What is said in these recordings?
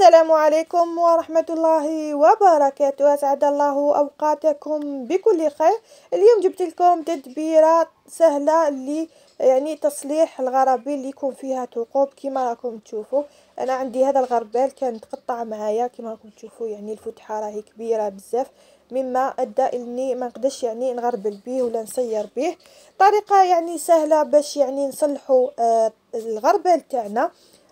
السلام عليكم ورحمة الله وبركاته أسعد الله أوقاتكم بكل خير اليوم جبت لكم تدبيرة سهلة لي يعني تصليح الغرابيل اللي يكون فيها ثقوب كما راكم تشوفوا أنا عندي هذا الغربال كان متقطع معايا كما راكم تشوفوا يعني الفتحة راهي كبيرة بزاف مما ادى اني ما نقدرش يعني نغربل به ولا نسير به طريقه يعني سهله باش يعني نصلحوا آه الغربال تاعنا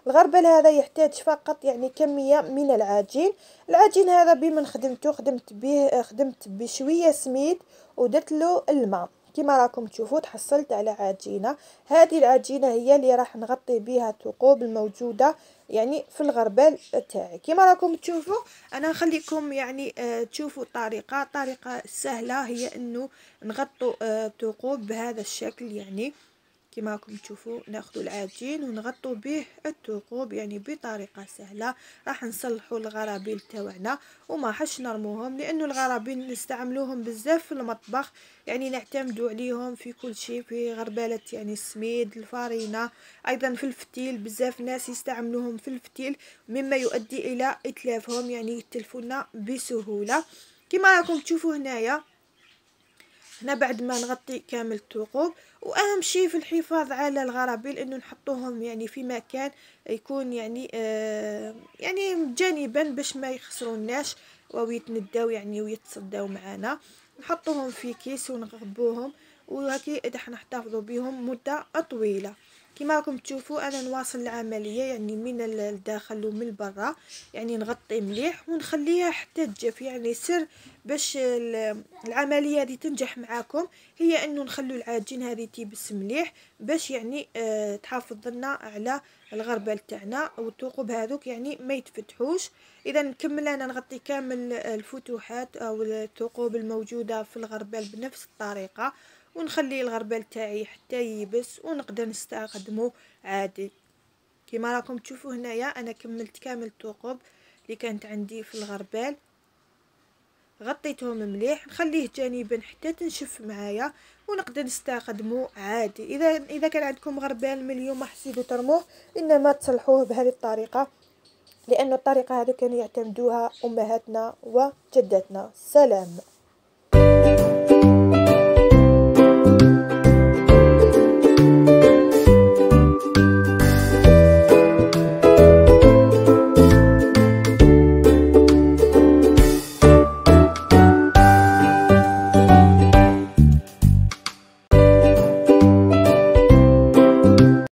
الغربل هذا يحتاج فقط يعني كمية من العجين العجين هذا بمن خدمته خدمت به خدمت بشوية سميد ودرت له الماء كما راكم تشوفوا تحصلت على عجينة هذه العجينة هي اللي راح نغطي بها الثقوب الموجودة يعني في الغربال تاعي كما راكم تشوفوا انا نخليكم يعني آه تشوفوا الطريقة طريقة سهلة هي انه نغطوا آه، الثقوب آه بهذا الشكل يعني كما راكم تشوفوا ناخذ العجين ونغطوا به الثقوب يعني بطريقه سهله راح نصلحوا الغرابيل تاعنا وما حش نرموهم لانه الغرابيل نستعملوهم بزاف في المطبخ يعني نعتمدوا عليهم في كل شيء في غرباله يعني السميد الفارينه ايضا في الفتيل بزاف ناس يستعملوهم في الفتيل مما يؤدي الى اتلافهم يعني يتلفونا بسهوله كما راكم تشوفوا هنايا هنا بعد ما نغطي كامل الثقوب واهم شيء في الحفاظ على الغرابيل انه نحطوهم يعني في مكان يكون يعني آه يعني جانبا باش ما يخسروناش او يتنداو يعني ويتصداو معانا نحطوهم في كيس ونغبوهم وهكي راح نحتفظوا بهم مده طويله كما راكم تشوفوا انا نواصل العمليه يعني من الداخل ومن برا يعني نغطي مليح ونخليها حتى تجف يعني سر باش العمليه هذه تنجح معاكم هي انه نخلو العجين هذه تيبس مليح باش يعني آه تحافظ لنا على الغربال تاعنا والثقوب هذوك يعني ما يتفتحوش اذا نكمل انا نغطي كامل الفتوحات او الثقوب الموجوده في الغربال بنفس الطريقه ونخلي الغربال تاعي حتى يبس ونقدر نستخدمه عادي كما راكم تشوفوا هنايا انا كملت كامل الثقوب اللي كانت عندي في الغربال غطيتهم مليح نخليه جانبا حتى تنشف معايا ونقدر نستخدمه عادي اذا اذا كان عندكم غربال من اليوم حسيتوا ترموه انما تصلحوه بهذه الطريقه لان الطريقه هذه كانوا يعتمدوها امهاتنا وجداتنا سلام